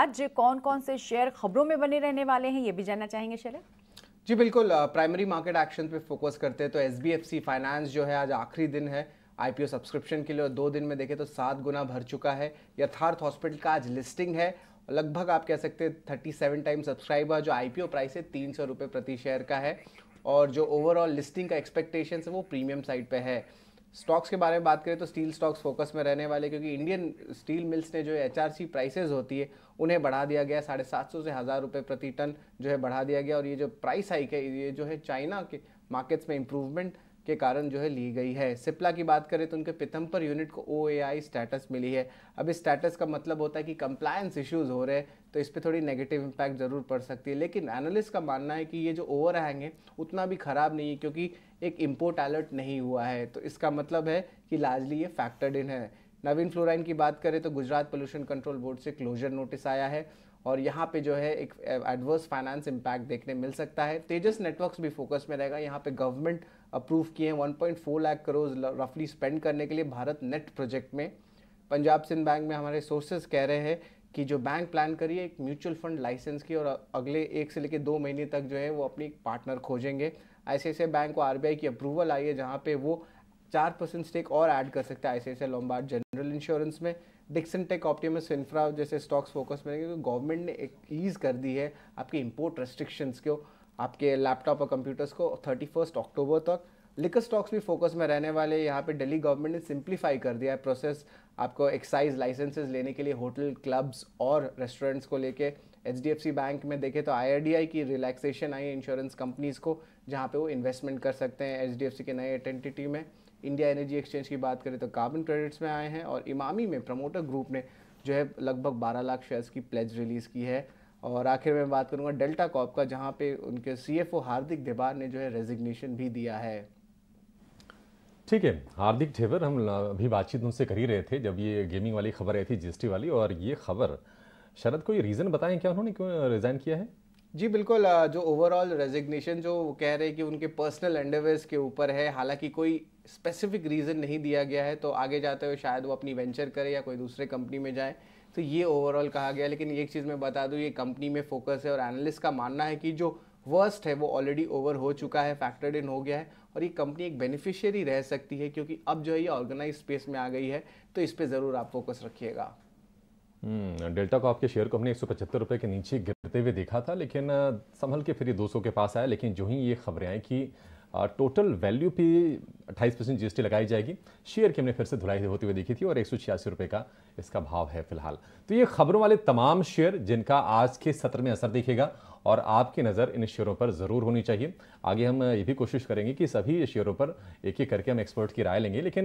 आज कौन कौन से शेयर खबरों में बने रहने वाले हैं ये भी जानना चाहेंगे शरद जी बिल्कुल प्राइमरी मार्केट एक्शन पे फोकस करते हैं तो एच फाइनेंस जो है आज आखिरी दिन है आईपीओ सब्सक्रिप्शन के लिए और दो दिन में देखें तो सात गुना भर चुका है यथार्थ हॉस्पिटल का आज लिस्टिंग है लगभग आप कह सकते हैं थर्टी सेवन टाइम सब्सक्राइबर जो आईपीओ प्राइस है तीन सौ रुपये प्रति शेयर का है और जो ओवरऑल लिस्टिंग का एक्सपेक्टेशन है वो प्रीमियम साइड पर है स्टॉक्स के बारे में बात करें तो स्टील स्टॉक्स फोकस में रहने वाले क्योंकि इंडियन स्टील मिल्स ने जो एच आर सी प्राइसेज होती है उन्हें बढ़ा दिया गया साढ़े सात सौ से हज़ार रुपये प्रति टन जो है बढ़ा दिया गया और ये जो प्राइस हाइक है ये जो है चाइना के मार्केट्स में इंप्रूवमेंट के कारण जो है ली गई है सिप्ला की बात करें तो उनके पितम्पर यूनिट को ओ स्टेटस मिली है अब इस स्टेटस का मतलब होता है कि कंप्लायंस इश्यूज़ हो रहे हैं तो इस पर थोड़ी नेगेटिव इम्पैक्ट ज़रूर पड़ सकती है लेकिन एनालिस्ट का मानना है कि ये जो ओवर हैंग है उतना भी ख़राब नहीं है क्योंकि एक इम्पोर्ट अलर्ट नहीं हुआ है तो इसका मतलब है कि लार्जली ये फैक्टर्ड इन है नवीन फ्लोराइन की बात करें तो गुजरात पोल्यूशन कंट्रोल बोर्ड से क्लोजर नोटिस आया है और यहाँ पे जो है एक एडवर्स फाइनेंस इम्पैक्ट देखने मिल सकता है तेजस नेटवर्क्स भी फोकस में रहेगा यहाँ पे गवर्नमेंट अप्रूव किए हैं 1.4 लाख करोड़ रफली स्पेंड करने के लिए भारत नेट प्रोजेक्ट में पंजाब सिंध बैंक में हमारे सोर्सेज कह रहे हैं कि जो बैंक प्लान करिए एक म्यूचुअल फंड लाइसेंस की और अगले एक से लेकर दो महीने तक जो है वो अपनी पार्टनर खोजेंगे ऐसे ऐसे बैंक को आर की अप्रूवल आई है जहाँ पर वो चार परसेंट स्टेक और ऐड कर सकता है आई लॉम्बार्ड जनरल इंश्योरेंस में डिक्सन टेक ऑप्टिमस इंफ्रा जैसे स्टॉक्स फोकस में क्योंकि गवर्नमेंट ने एक ईज़ कर दी है आपके इम्पोर्ट रेस्ट्रिक्शंस को आपके लैपटॉप और कंप्यूटर्स को थर्टी फर्स्ट अक्टूबर तक लिकर स्टॉक्स भी फोकस में रहने वाले यहाँ पे दिल्ली गवर्नमेंट ने सिंप्लीफाई कर दिया है प्रोसेस आपको एक्साइज लाइसेंसेस लेने के लिए होटल क्लब्स और रेस्टोरेंट्स को लेके H D F C bank में देखें तो आई आर डी आई की रिलैक्सेशन आई इंश्योरेंस कंपनीज़ को जहाँ पे वो इन्वेस्टमेंट कर सकते हैं एच डी एफ सी के नए आइडेंटिटी में इंडिया एनर्जी एक्सचेंज की बात करें तो कार्बन क्रेडिट्स में आए हैं और इमामी में प्रमोटर ग्रुप ने जो है लगभग 12 लाख शेयर्स की प्लेज रिलीज़ की है और आखिर में बात करूँगा डेल्टा कॉप का जहाँ पे उनके सीएफओ हार्दिक देबार ने जो है रेजिग्नेशन भी दिया है ठीक है हार्दिक ठेवर हम अभी बातचीत उनसे कर ही रहे थे जब ये गेमिंग वाली खबर आई थी जीएसटी वाली और ये खबर शरद कोई रीज़न बताएं क्या उन्होंने क्यों रिज़ाइन किया है जी बिल्कुल जो ओवरऑल रेजिग्नेशन जो कह रहे हैं कि उनके पर्सनल एंडेवर्स के ऊपर है हालांकि कोई स्पेसिफिक रीज़न नहीं दिया गया है तो आगे जाते हुए शायद वो अपनी वेंचर करें या कोई दूसरे कंपनी में जाए तो ये ओवरऑल कहा गया लेकिन एक चीज़ मैं बता दूँ ये कंपनी में फोकस है और एनालिस्ट का मानना है कि जो वर्स्ट है वो ऑलरेडी ओवर हो चुका है फैक्टर्ड इन हो गया है और ये कंपनी एक बेनिफिशियरी रह सकती है क्योंकि अब जो है ये ऑर्गेनाइज स्पेस में आ गई है तो इस पर ज़रूर आप फोकस रखिएगा हम्म, डेल्टा को आपके शेयर को हमने एक सौ के नीचे गिरते हुए देखा था लेकिन संभल के फिर ये 200 के पास आया लेकिन जो ही ये खबरें आई कि टोटल वैल्यू पे 28 परसेंट जी लगाई जाएगी शेयर की हमने फिर से धुलाई होती हुई देखी थी और एक सौ का इसका भाव है फिलहाल तो ये खबरों वाले तमाम शेयर जिनका आज के सत्र में असर दिखेगा और आपकी नज़र इन शेयरों पर ज़रूर होनी चाहिए आगे हम ये भी कोशिश करेंगे कि सभी शेयरों पर एक एक करके हम एक्सपर्ट की राय लेंगे लेकिन